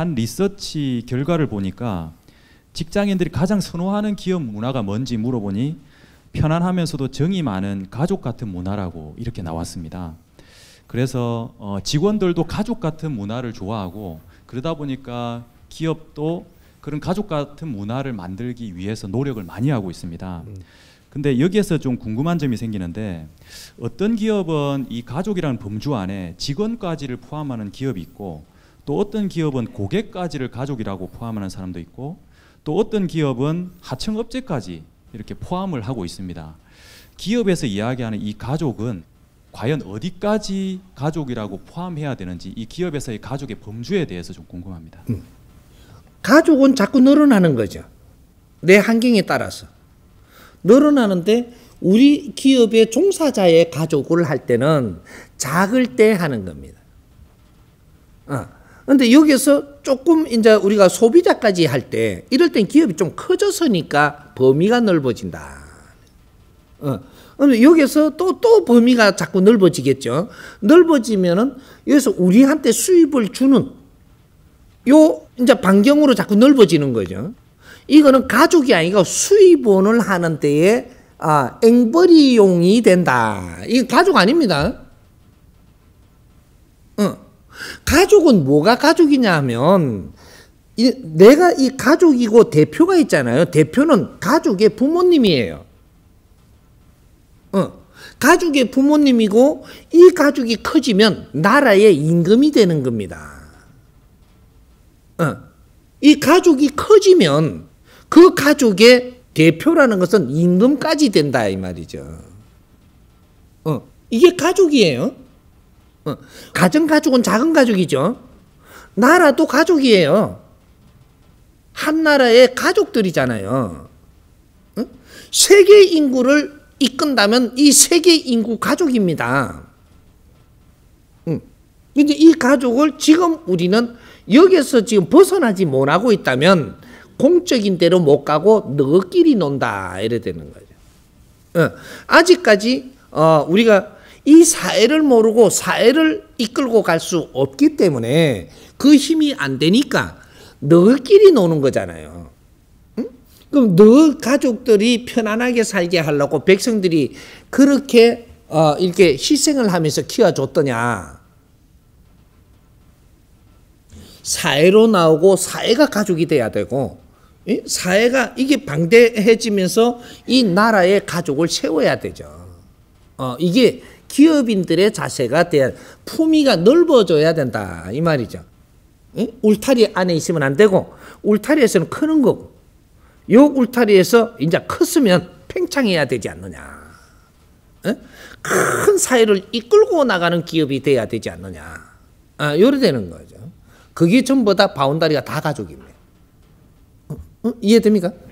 한 리서치 결과를 보니까 직장인들이 가장 선호하는 기업 문화가 뭔지 물어보니 편안하면서도 정이 많은 가족 같은 문화라고 이렇게 나왔습니다. 그래서 어 직원들도 가족 같은 문화를 좋아하고 그러다 보니까 기업도 그런 가족 같은 문화를 만들기 위해서 노력을 많이 하고 있습니다. 근데 여기에서 좀 궁금한 점이 생기는데 어떤 기업은 이 가족이라는 범주 안에 직원까지를 포함하는 기업이 있고 또 어떤 기업은 고객까지를 가족이라고 포함하는 사람도 있고 또 어떤 기업은 하청업체까지 이렇게 포함을 하고 있습니다. 기업에서 이야기하는 이 가족은 과연 어디까지 가족이라고 포함해야 되는지 이 기업에서의 가족의 범주에 대해서 좀 궁금합니다. 음. 가족은 자꾸 늘어나는 거죠. 내 환경에 따라서 늘어나는데 우리 기업의 종사자의 가족을 할 때는 작을 때 하는 겁니다. 어. 근데 여기에서 조금 이제 우리가 소비자까지 할 때 이럴 땐 기업이 좀 커져서니까 범위가 넓어진다. 어. 여기서 또, 또 범위가 자꾸 넓어지겠죠. 넓어지면은 여기서 우리한테 수입을 주는 요 이제 반경으로 자꾸 넓어지는 거죠. 이거는 가족이 아니고 수입원을 하는 데에 아, 앵벌이용이 된다. 이 가족 아닙니다. 가족은 뭐가 가족이냐 하면 이, 내가 이 가족이고 대표가 있잖아요. 대표는 가족의 부모님이에요. 어. 가족의 부모님이고 이 가족이 커지면 나라의 임금이 되는 겁니다. 어. 이 가족이 커지면 그 가족의 대표라는 것은 임금까지 된다 이 말이죠. 어. 이게 가족이에요. 어. 가정 가족은 작은 가족이죠. 나라도 가족이에요. 한 나라의 가족들이잖아요. 세계 인구를 이끈다면 이 세계 인구 가족입니다. 근데 이 가족을 지금 우리는 여기서 지금 벗어나지 못하고 있다면 공적인 데로 못 가고 너끼리 논다 이래 되는 거죠. 어. 아직까지 어, 우리가 이 사회를 모르고 사회를 이끌고 갈 수 없기 때문에 그 힘이 안 되니까 너끼리 노는 거잖아요. 응? 그럼 너 가족들이 편안하게 살게 하려고 백성들이 그렇게 어, 이렇게 희생을 하면서 키워줬더냐. 사회로 나오고 사회가 가족이 돼야 되고 사회가 이게 방대해지면서 이 나라의 가족을 세워야 되죠. 어, 이게 기업인들의 자세가 대한 품위가 넓어져야 된다 이 말이죠. 응? 울타리 안에 있으면 안 되고 울타리에서는 크는 거고 요 울타리에서 이제 컸으면 팽창해야 되지 않느냐. 응? 큰 사회를 이끌고 나가는 기업이 돼야 되지 않느냐. 아, 요래 되는 거죠. 그게 전부 다 바운다리가 다 가족입니다. 어? 어? 이해됩니까?